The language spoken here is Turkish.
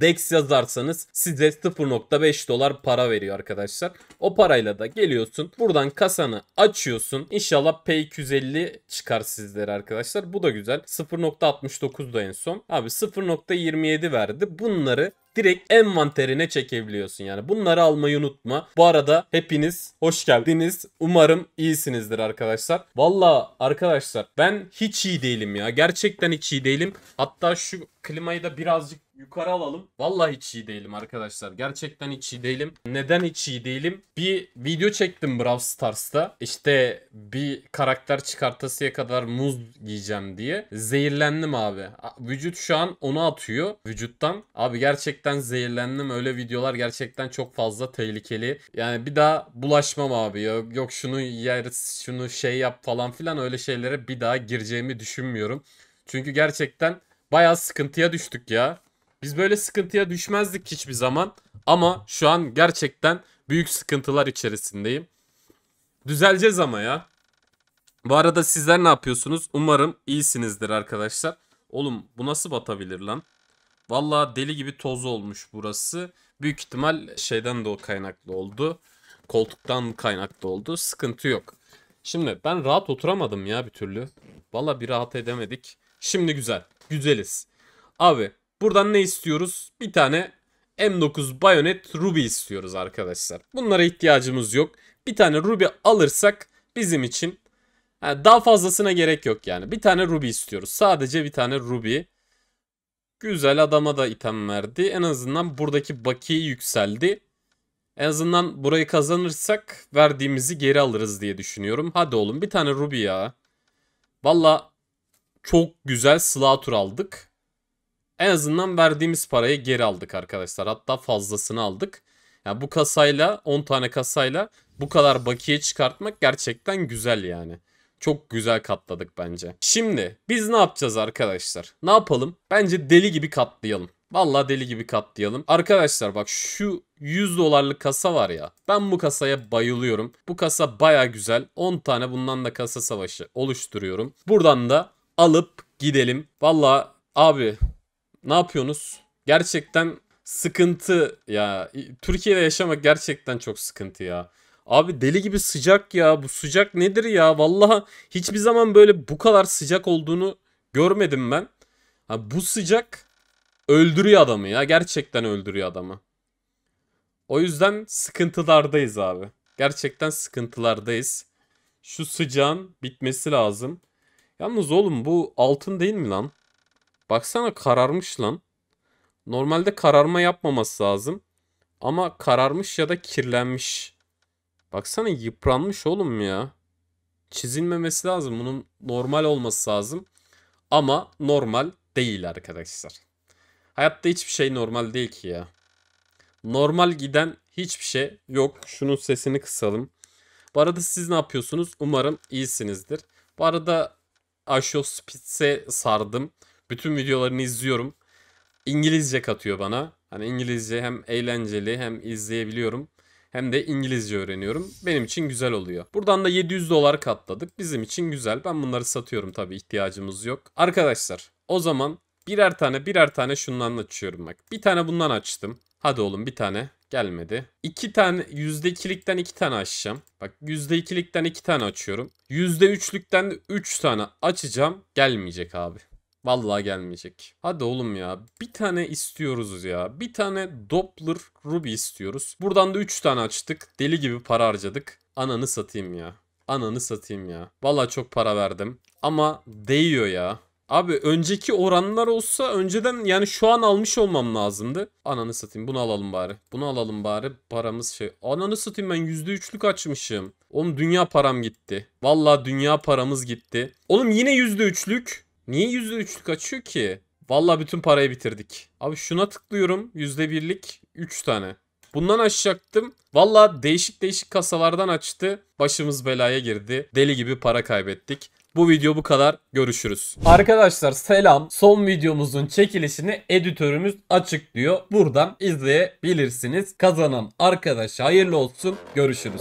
DEX yazarsanız size 0.5 dolar para veriyor arkadaşlar. O parayla da geliyorsun. Buradan kasanı açıyorsun. İnşallah P250 çıkar sizlere arkadaşlar. Bu da güzel. 0.69 da en son. Abi 0.27 verdi. Bunları direkt envanterine çekebiliyorsun yani. Bunları almayı unutma. Bu arada hepiniz hoş geldiniz. Umarım iyisinizdir arkadaşlar. Vallahi arkadaşlar ben hiç iyi değilim ya. Gerçekten hiç iyi değilim. Hatta şu klimayı da birazcık Yukarı alalım. Vallahi hiç iyi değilim arkadaşlar. Gerçekten hiç iyi değilim. Neden hiç iyi değilim? Bir video çektim Brawl Stars'ta. İşte bir karakter çıkartasıya kadar muz giyeceğim diye. Zehirlendim abi. Vücut şu an onu atıyor vücuttan. Abi gerçekten zehirlendim. Öyle videolar gerçekten çok fazla tehlikeli. Yani bir daha bulaşmam abi. Yok, yok şunu yer, şunu şey yap falan filan öyle şeylere bir daha gireceğimi düşünmüyorum. Çünkü gerçekten bayağı sıkıntıya düştük ya. Biz böyle sıkıntıya düşmezdik hiçbir zaman. Ama şu an gerçekten büyük sıkıntılar içerisindeyim. Düzeleceğiz ama ya. Bu arada sizler ne yapıyorsunuz? Umarım iyisinizdir arkadaşlar. Oğlum bu nasıl batabilir lan? Vallahi deli gibi toz olmuş burası. Büyük ihtimal şeyden de o kaynaklı oldu. Koltuktan kaynaklı oldu. Sıkıntı yok. Şimdi ben rahat oturamadım ya bir türlü. Vallahi bir rahat edemedik. Şimdi güzel. Güzeliz. Abi Buradan ne istiyoruz? Bir tane M9 Bayonet Ruby istiyoruz arkadaşlar. Bunlara ihtiyacımız yok. Bir tane Ruby alırsak bizim için yani daha fazlasına gerek yok yani. Bir tane Ruby istiyoruz. Sadece bir tane Ruby. Güzel adama da item verdi. En azından buradaki bakiye yükseldi. En azından burayı kazanırsak verdiğimizi geri alırız diye düşünüyorum. Hadi oğlum bir tane Ruby ya. Valla çok güzel Slatur aldık. En azından verdiğimiz parayı geri aldık arkadaşlar. Hatta fazlasını aldık. Yani bu kasayla 10 tane kasayla bu kadar bakiye çıkartmak gerçekten güzel yani. Çok güzel katladık bence. Şimdi biz ne yapacağız arkadaşlar? Ne yapalım? Bence deli gibi katlayalım. Vallahi deli gibi katlayalım. Arkadaşlar bak şu 100 dolarlık kasa var ya. Ben bu kasaya bayılıyorum. Bu kasa baya güzel. 10 tane bundan da kasa savaşı oluşturuyorum. Buradan da alıp gidelim. Valla abi ne yapıyorsunuz? Gerçekten sıkıntı ya. Türkiye'de yaşamak gerçekten çok sıkıntı ya. Abi deli gibi sıcak ya. Bu sıcak nedir ya? Vallahi hiçbir zaman böyle bu kadar sıcak olduğunu görmedim ben. Ha, bu sıcak öldürüyor adamı ya. Gerçekten öldürüyor adamı. O yüzden sıkıntılardayız abi. Gerçekten sıkıntılardayız. Şu sıcağın bitmesi lazım. Yalnız oğlum bu altın değil mi lan? Baksana kararmış lan. Normalde kararma yapmaması lazım. Ama kararmış ya da kirlenmiş. Baksana yıpranmış oğlum ya. Çizilmemesi lazım. Bunun normal olması lazım. Ama normal değil arkadaşlar. Hayatta hiçbir şey normal değil ki ya. Normal giden hiçbir şey yok. Şunun sesini kısalım. Bu arada siz ne yapıyorsunuz? Umarım iyisinizdir. Bu arada Asho Spitz'e sardım. Bütün videolarını izliyorum. İngilizce katıyor bana. Hani İngilizce hem eğlenceli hem izleyebiliyorum. Hem de İngilizce öğreniyorum. Benim için güzel oluyor. Buradan da 700 dolar katladık. Bizim için güzel. Ben bunları satıyorum tabii ihtiyacımız yok. Arkadaşlar o zaman birer tane birer tane şundan açıyorum bak. Bir tane bundan açtım. Hadi oğlum bir tane gelmedi. İki tane yüzde ikilikten iki tane açacağım. Bak yüzde ikilikten iki tane açıyorum. Yüzde üçlükten üç tane açacağım. Gelmeyecek abi. Vallahi gelmeyecek. Hadi oğlum ya. Bir tane istiyoruz ya. Bir tane Doppler Ruby istiyoruz. Buradan da 3 tane açtık. Deli gibi para harcadık. Ananı satayım ya. Ananı satayım ya. Valla çok para verdim. Ama değiyor ya. Abi önceki oranlar olsa önceden yani şu an almış olmam lazımdı. Ananı satayım bunu alalım bari. Bunu alalım bari paramız şey. Ananı satayım ben %3'lük açmışım. Oğlum dünya param gitti. Valla dünya paramız gitti. Oğlum yine %3'lük. Niye %3'lük açıyor ki? Valla bütün parayı bitirdik. Abi şuna tıklıyorum. %1'lik 3 tane. Bundan açacaktım. Valla değişik değişik kasalardan açtı. Başımız belaya girdi. Deli gibi para kaybettik. Bu video bu kadar. Görüşürüz. Arkadaşlar selam. Son videomuzun çekilişini editörümüz açıklıyor. Buradan izleyebilirsiniz. Kazanan arkadaş hayırlı olsun. Görüşürüz.